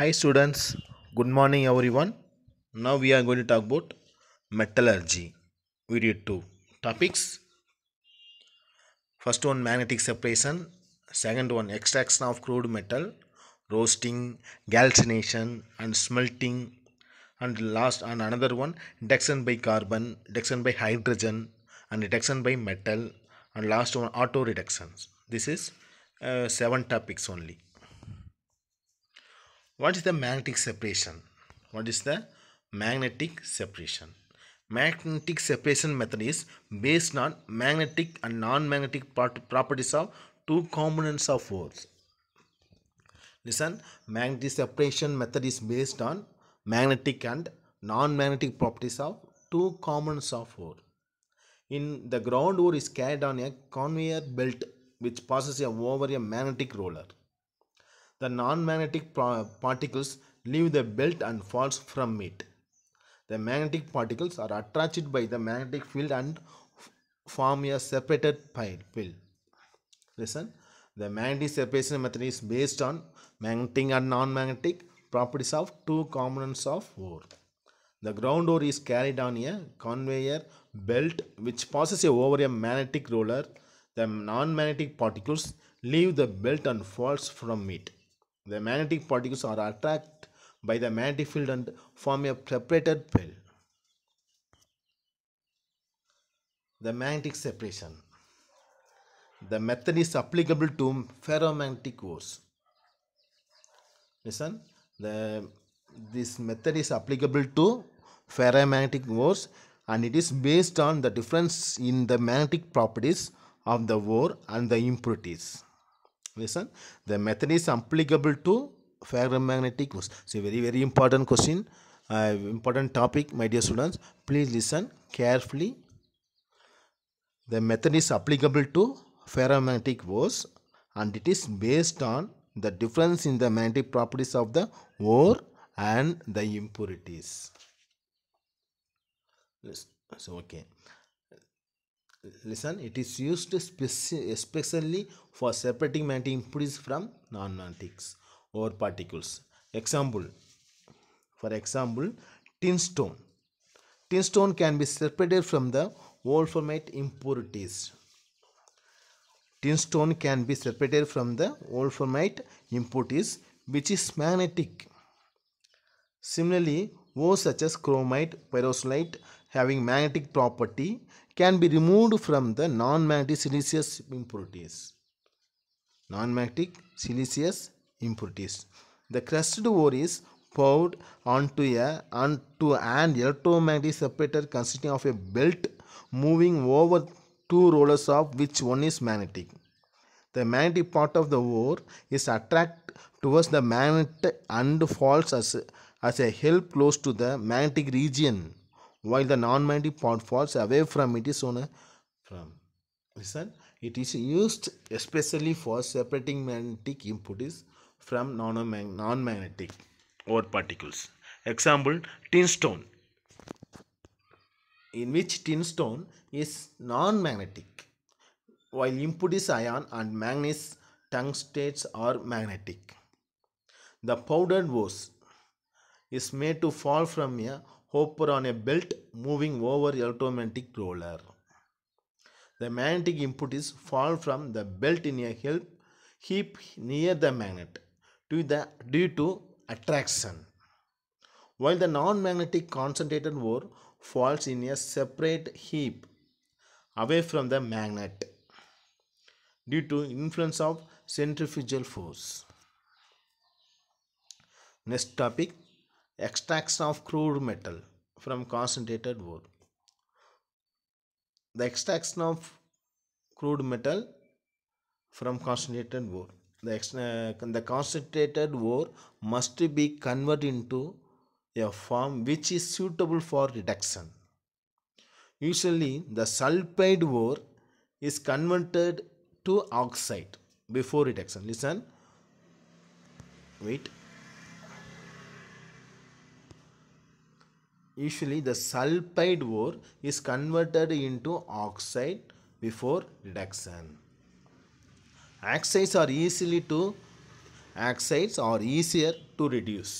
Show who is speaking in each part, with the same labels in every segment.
Speaker 1: Hi students, good morning everyone. Now we are going to talk about metallurgy. We read two topics. First one magnetic separation, second one extraction of crude metal, roasting, galvanization and smelting and last and another one detection by carbon, detection by hydrogen and detection by metal and last one auto reductions. This is uh, seven topics only what is the magnetic separation what is the magnetic separation magnetic separation method is based on magnetic and non-magnetic properties of two components of force listen magnetic separation method is based on magnetic and non-magnetic properties of two components of force in the ground ore is carried on a conveyor belt which passes over a magnetic roller the non-magnetic particles leave the belt and falls from it. The magnetic particles are attracted by the magnetic field and form a separated pile. Listen, the magnetic separation method is based on magnetic and non-magnetic properties of two components of ore. The ground ore is carried on a conveyor belt which passes over a magnetic roller. The non-magnetic particles leave the belt and falls from it. The magnetic particles are attracted by the magnetic field and form a separated field. The magnetic separation. The method is applicable to ferromagnetic cores. Listen, the this method is applicable to ferromagnetic cores and it is based on the difference in the magnetic properties of the ore and the impurities. Listen, the method is applicable to ferromagnetic It's So very very important question, uh, important topic, my dear students. Please listen carefully. The method is applicable to ferromagnetic ores, and it is based on the difference in the magnetic properties of the ore and the impurities. Yes. So okay listen it is used especially for separating magnetic impurities from non-magnetics or particles example for example Tin stone can be separated from the wolframite impurities Tin stone can be separated from the wolframite impurities which is magnetic similarly ores such as chromite pyrosolite having magnetic property can be removed from the non-magnetic siliceous impurities. Non-magnetic siliceous impurities. The crusted ore is poured onto a onto an electromagnetic separator consisting of a belt moving over two rollers of which one is magnetic. The magnetic part of the ore is attracted towards the magnet and falls as, as a hill close to the magnetic region while the non-magnetic part falls away from it is on a from listen it is used especially for separating magnetic is from non-magnetic or particles example tin stone, in which tin stone is non-magnetic while input is iron and manganese tungstates are magnetic the powdered vase is made to fall from a hopper on a belt moving over automatic roller. The magnetic input is fall from the belt in a help heap near the magnet due, the, due to attraction. While the non-magnetic concentrated ore falls in a separate heap away from the magnet due to influence of centrifugal force. Next topic extracts of crude metal from concentrated ore. The extraction of crude metal from concentrated ore. The, uh, the concentrated ore must be converted into a form which is suitable for reduction. Usually, the sulfide ore is converted to oxide before reduction. Listen, wait. usually the sulfide ore is converted into oxide before reduction. Oxides are easily to oxides are easier to reduce.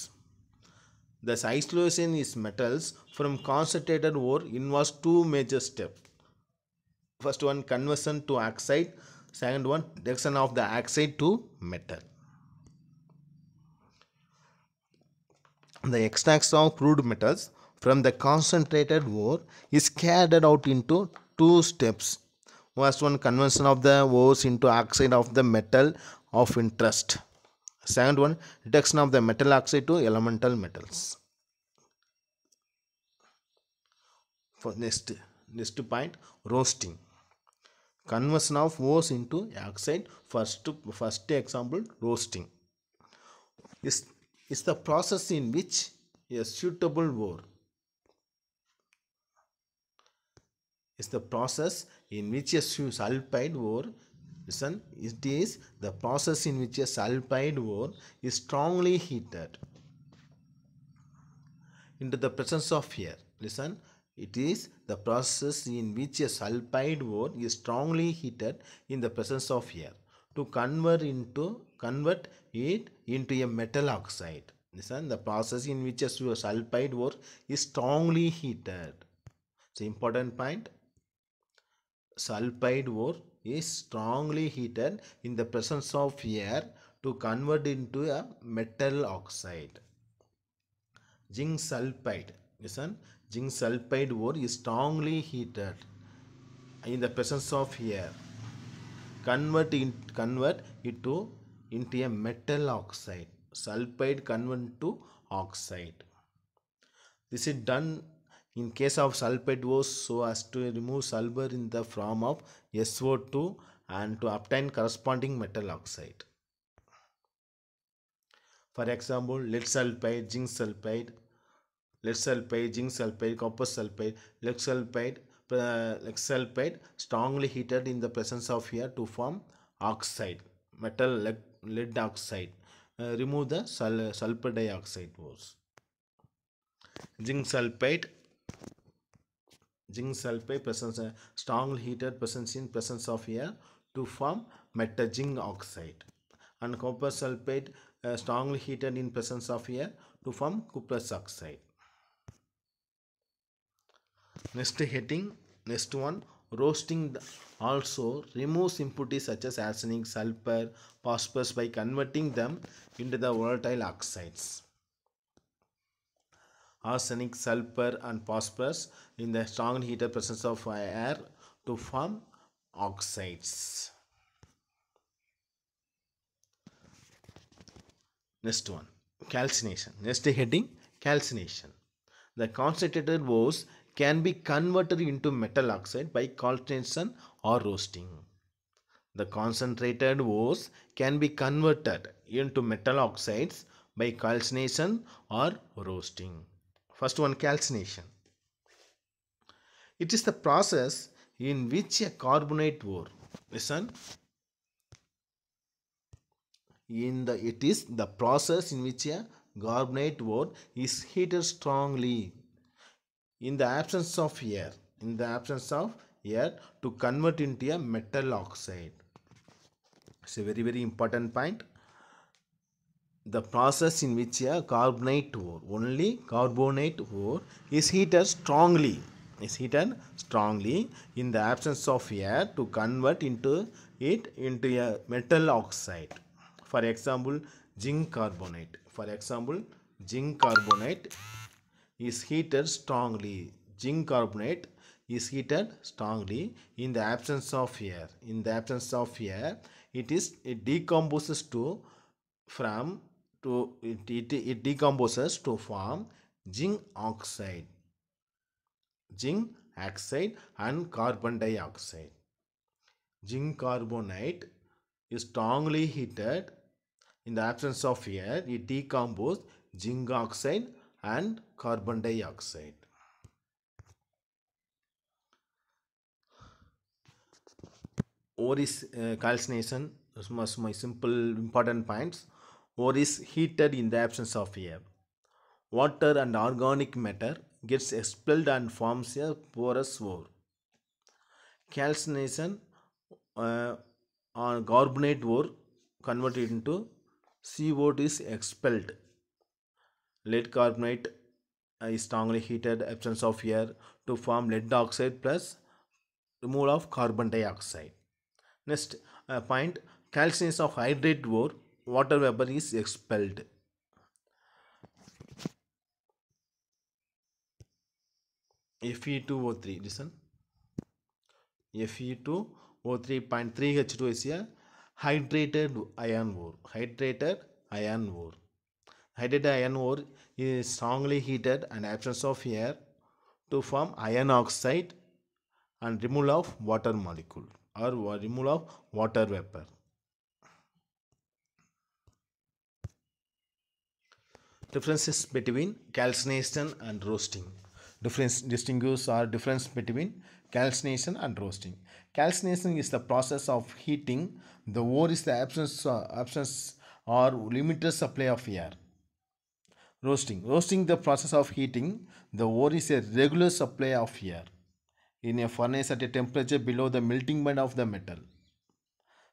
Speaker 1: The isolation is metals from concentrated ore involves two major steps. First one conversion to oxide, second one reduction of the oxide to metal. The extracts of crude metals from the concentrated ore is carried out into two steps. First one conversion of the ores into oxide of the metal of interest. Second one reduction of the metal oxide to elemental metals. For next next point roasting. Conversion of ores into oxide first first example roasting is is the process in which a suitable ore is the process in which a sulfide ore listen it is the process in which a sulfide ore is strongly heated into the presence of air listen it is the process in which a sulfide ore is strongly heated in the presence of air to convert into convert it into a metal oxide listen the process in which a sulfide ore is strongly heated it's important point sulfide ore is strongly heated in the presence of air to convert into a metal oxide. Zinc sulfide, listen, zinc sulfide ore is strongly heated in the presence of air. Convert, in, convert it to into a metal oxide. Sulfide convert to oxide. This is done in case of sulfate was so as to remove sulfur in the form of SO2 and to obtain corresponding metal oxide. For example, lead sulfide, zinc sulfide, lead sulfide, zinc sulfide, copper sulfide, lead sulfide, uh, lead sulfide strongly heated in the presence of air to form oxide, metal lead, lead oxide. Uh, remove the sul sulfur dioxide ores, Zinc sulfide zinc sulfate presence uh, strongly heated presence in presence of air to form metal oxide and copper sulfate uh, strongly heated in presence of air to form cuprous oxide next heating, next one roasting also removes impurities such as arsenic sulfur phosphorus by converting them into the volatile oxides arsenic, sulfur and phosphorus in the strongly heated presence of air to form oxides. Next one, calcination. Next heading, calcination. The concentrated ores can be converted into metal oxide by calcination or roasting. The concentrated ores can be converted into metal oxides by calcination or roasting. First one calcination. It is the process in which a carbonate ore, listen, in the it is the process in which a carbonate ore is heated strongly in the absence of air in the absence of air to convert into a metal oxide it's a very very important point the process in which a carbonate ore, only carbonate ore is heated strongly, is heated strongly in the absence of air to convert into it into a metal oxide. For example, zinc carbonate. For example, zinc carbonate is heated strongly. Zinc carbonate is heated strongly in the absence of air. In the absence of air, it is it decomposes to from to it, it, it decomposes to form zinc oxide zinc oxide and carbon dioxide zinc carbonate is strongly heated in the absence of air it decomposes zinc oxide and carbon dioxide or is uh, calcination is my simple important points or is heated in the absence of air. Water and organic matter gets expelled and forms a porous ore. Calcination uh, on carbonate ore converted into CO2 is expelled. Lead carbonate uh, is strongly heated absence of air to form lead oxide plus removal of carbon dioxide. Next uh, point calcination of hydrate ore water vapor is expelled Fe2O3 listen Fe2O3.3 H2 is a hydrated iron ore hydrated iron ore hydrated iron ore is strongly heated and absence of air to form iron oxide and removal of water molecule or removal of water vapor Differences between calcination and roasting. Difference distinguish or difference between calcination and roasting. Calcination is the process of heating. The ore is the absence, uh, absence or limited supply of air. Roasting. Roasting the process of heating. The ore is a regular supply of air in a furnace at a temperature below the melting point of the metal.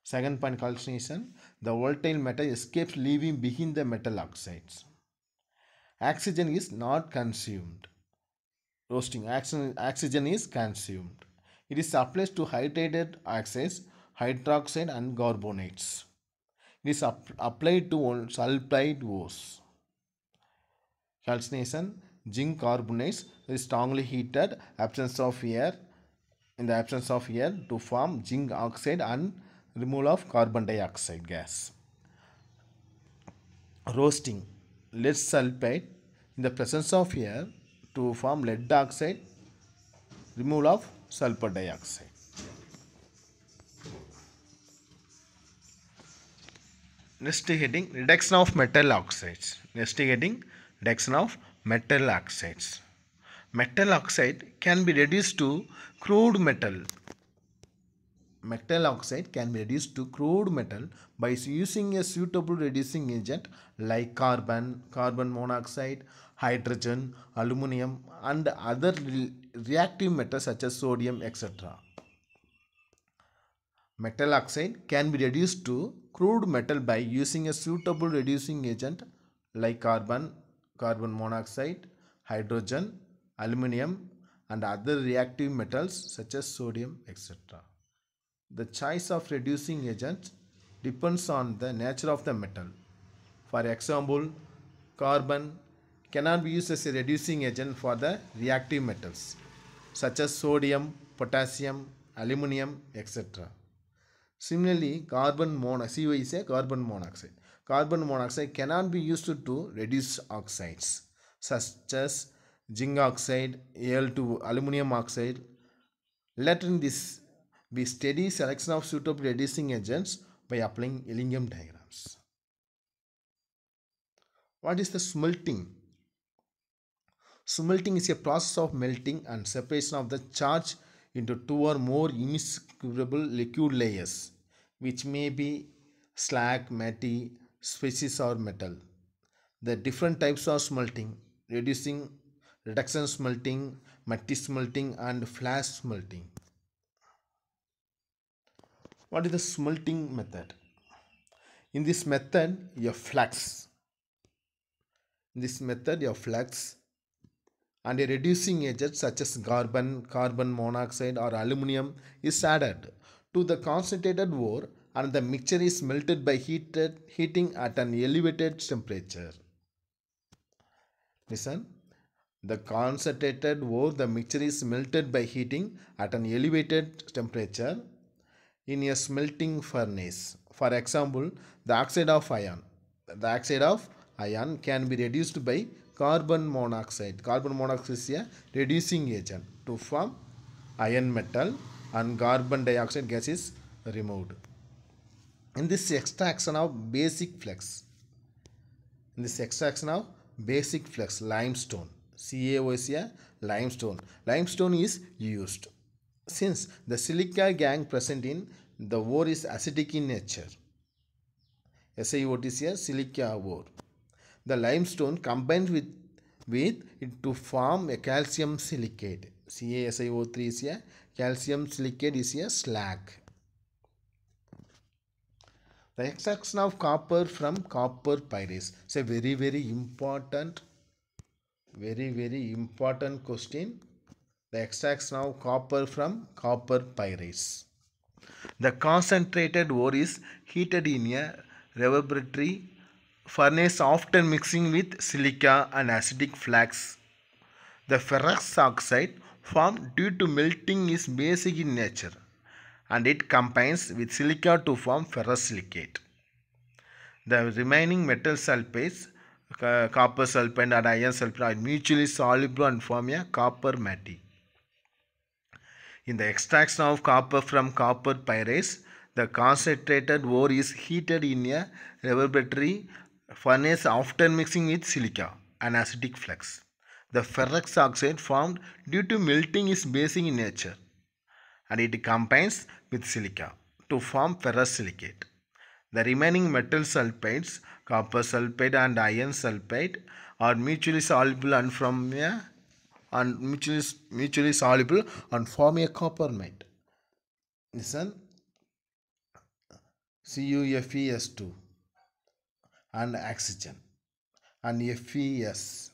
Speaker 1: Second point calcination. The volatile metal escapes leaving behind the metal oxides oxygen is not consumed roasting oxygen is consumed it is supplied to hydrated oxides hydroxide and carbonates it is applied to sulfide ores calcination zinc carbonates is strongly heated absence of air in the absence of air to form zinc oxide and removal of carbon dioxide gas roasting lead sulfate in the presence of air to form lead dioxide. removal of sulfur dioxide. Next heading reduction of metal oxides. Next heading reduction of metal oxides. Metal oxide can be reduced to crude metal metal oxide can be reduced to crude metal by using a suitable reducing agent like carbon, carbon monoxide, hydrogen, aluminum and other re reactive metals such as sodium etc. Metal oxide can be reduced to crude metal by using a suitable reducing agent like carbon, carbon monoxide, hydrogen, aluminum and other reactive metals such as sodium etc. The choice of reducing agent depends on the nature of the metal. For example, carbon cannot be used as a reducing agent for the reactive metals such as sodium, potassium, aluminum, etc. Similarly, carbon monoxide, CO is a carbon monoxide. Carbon monoxide cannot be used to, to reduce oxides such as zinc oxide, Al2, aluminum oxide. Later in this we study selection of suitable reducing agents by applying Ellingham diagrams. What is the smelting? Smelting is a process of melting and separation of the charge into two or more immiscible liquid layers, which may be slag, matty, species or metal. The different types of smelting, reducing, reduction smelting, matte smelting and flash smelting what is the smelting method in this method your flux in this method your flux and a reducing agent such as carbon carbon monoxide or aluminum is added to the concentrated ore and the mixture is melted by heated, heating at an elevated temperature listen the concentrated ore the mixture is melted by heating at an elevated temperature in a smelting furnace. For example, the oxide of iron. The oxide of iron can be reduced by carbon monoxide. Carbon monoxide is a reducing agent to form iron metal and carbon dioxide gas is removed. In this extraction of basic flux, in this extraction of basic flux, limestone, CaO is a limestone. Limestone is used since the silica gang present in the ore is acidic in nature, SiO2 is a silica ore. The limestone combines with, with it to form a calcium silicate. CaSiO3 is a calcium silicate is a slag. The extraction of copper from copper pyrites is a very very important very very important question they extracts now copper from copper pyrites. The concentrated ore is heated in a reverberatory furnace often mixing with silica and acidic flux. The ferrous oxide formed due to melting is basic in nature and it combines with silica to form ferrous silicate. The remaining metal sulfides, copper sulfide and iron sulfide are mutually soluble and form a copper matte. In the extraction of copper from copper pyrites, the concentrated ore is heated in a reverberatory furnace after mixing with silica, and acidic flux. The ferric oxide formed due to melting is basic in nature and it combines with silica to form ferrous silicate. The remaining metal sulfides, copper sulfide and iron sulfide are mutually soluble and from a and mutually, mutually soluble and form a mate. Listen, CuFeS2 and oxygen and FeS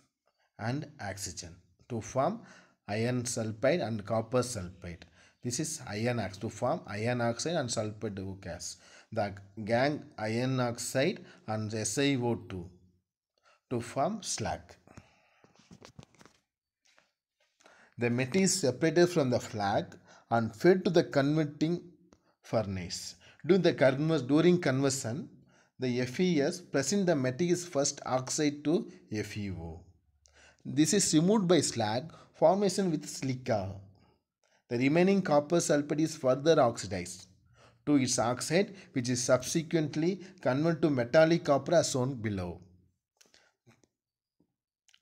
Speaker 1: and oxygen to form iron sulfide and copper sulfide. This is iron oxide to form iron oxide and sulfide gas. The gang iron oxide and SiO2 to form slag. The metal is separated from the flag and fed to the converting furnace. During, the converse, during conversion, the FES present the metal is first oxide to FeO. This is removed by slag formation with silica. The remaining copper sulfate is further oxidized to its oxide which is subsequently converted to metallic copper as shown below.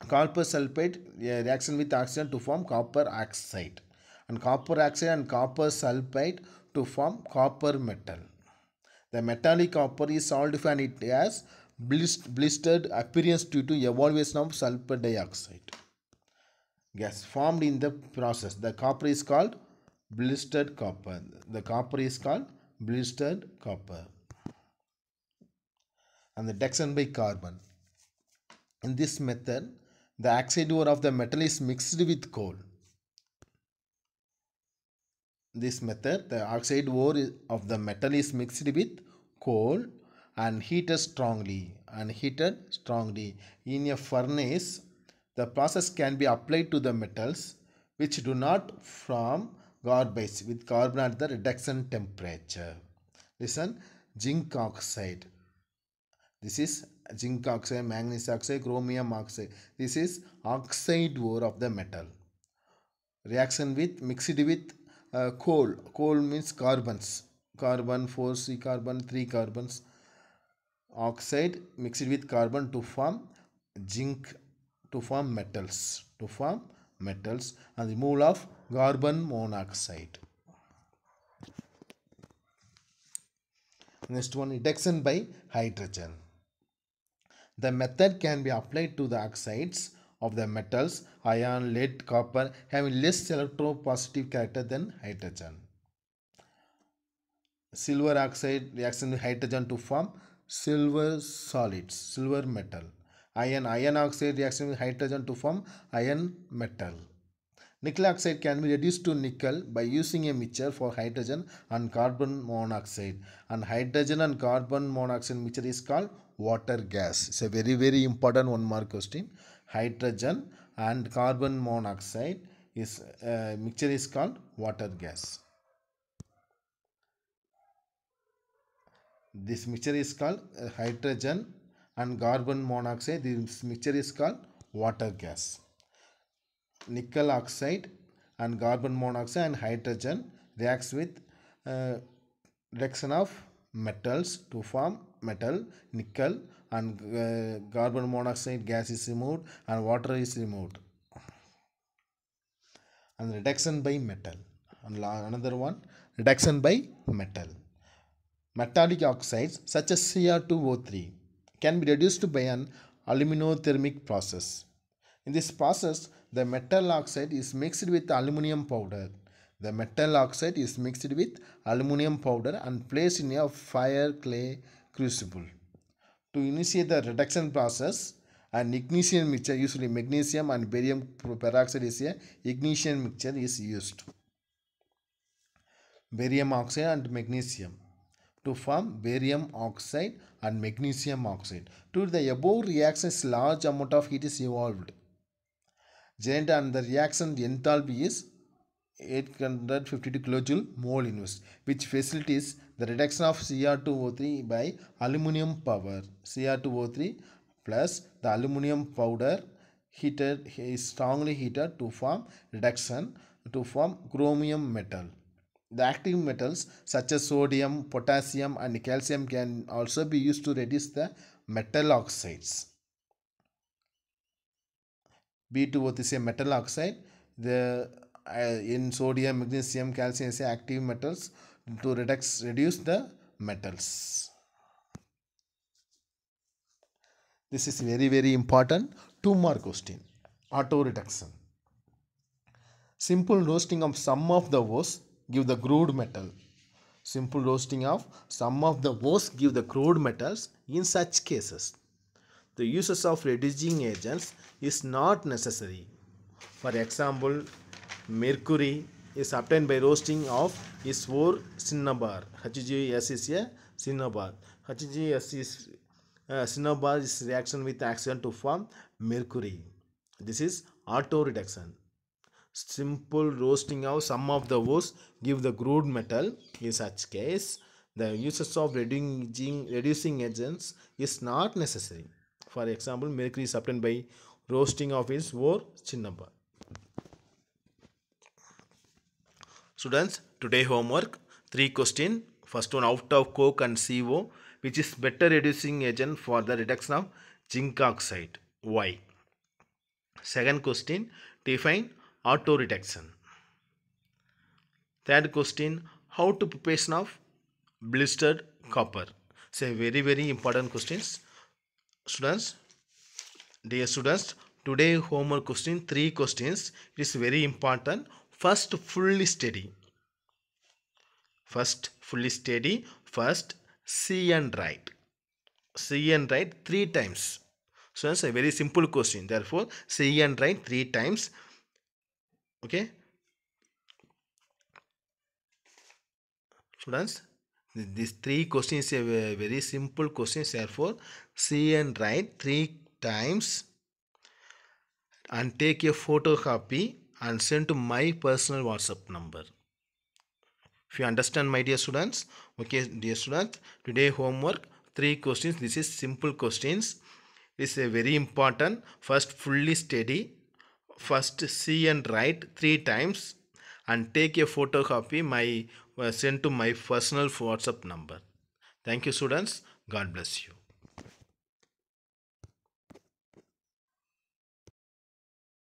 Speaker 1: Copper sulfate reaction with oxygen to form copper oxide and copper oxide and copper sulfate to form copper metal. The metallic copper is solved and it has blistered appearance due to evolution of sulfur dioxide gas formed in the process. The copper is called blistered copper. The copper is called blistered copper. And the dexan by carbon. In this method, the oxide ore of the metal is mixed with coal. This method, the oxide ore of the metal is mixed with coal and heated strongly and heated strongly. In a furnace, the process can be applied to the metals which do not form garbage with carbon at the reduction temperature. Listen, zinc oxide. This is zinc oxide, manganese oxide, chromium oxide. This is oxide ore of the metal. Reaction with mixed with uh, coal. Coal means carbons. Carbon 4C carbon 3 carbons. Oxide mixed with carbon to form zinc to form metals. To form metals and removal of carbon monoxide. Next one, reduction by hydrogen. The method can be applied to the oxides of the metals, iron, lead, copper, having less electropositive character than hydrogen. Silver oxide reaction with hydrogen to form silver solids, silver metal. Iron, iron oxide reaction with hydrogen to form iron metal. Nickel oxide can be reduced to nickel by using a mixture for hydrogen and carbon monoxide. And hydrogen and carbon monoxide mixture is called water gas. It's a very very important one mark question. Hydrogen and carbon monoxide is uh, mixture is called water gas. This mixture is called uh, hydrogen and carbon monoxide. This mixture is called water gas nickel oxide and carbon monoxide and hydrogen reacts with uh, reduction of metals to form metal nickel and uh, carbon monoxide gas is removed and water is removed and reduction by metal and another one reduction by metal metallic oxides such as CR2O3 can be reduced by an aluminothermic process in this process the metal oxide is mixed with aluminum powder. The metal oxide is mixed with aluminum powder and placed in a fire clay crucible. To initiate the reduction process, an ignition mixture, usually magnesium and barium peroxide is a ignition mixture is used. Barium oxide and magnesium to form barium oxide and magnesium oxide. To the above reactions, large amount of heat is evolved. J and the reaction enthalpy is 852 kilojoule mole inverse which facilitates the reduction of Cr2O3 by aluminium power Cr2O3 plus the aluminium powder heated is strongly heated to form reduction to form chromium metal. The active metals such as sodium, potassium and calcium can also be used to reduce the metal oxides. B2O is a metal oxide. The uh, in sodium, magnesium, calcium is active metals to reduce reduce the metals. This is very very important. Two mark question. Auto reduction. Simple roasting of some of the ores give the crude metal. Simple roasting of some of the ores give the crude metals in such cases the uses of reducing agents is not necessary. For example, mercury is obtained by roasting of is four cinnabar. HGS is a cinnabar. HGS is uh, cinnabar is reaction with oxygen to form mercury. This is auto reduction. Simple roasting of some of the ores give the crude metal. In such case, the uses of reducing reducing agents is not necessary. For example, mercury is obtained by roasting of its ore number. Students, today homework, three question. First one, out of coke and CO, which is better reducing agent for the reduction of zinc oxide. Why? Second question, define auto reduction. Third question, how to preparation of blistered copper. So very very important questions students dear students today homework question three questions it is very important first fully study first fully study first see and write see and write three times so that's a very simple question therefore see and write three times okay students these three questions are very simple questions therefore see and write three times and take a photocopy and send to my personal whatsapp number if you understand my dear students okay dear students today homework three questions this is simple questions this is very important first fully study first see and write three times and take a photocopy my were sent to my personal WhatsApp number. Thank you students. God bless you.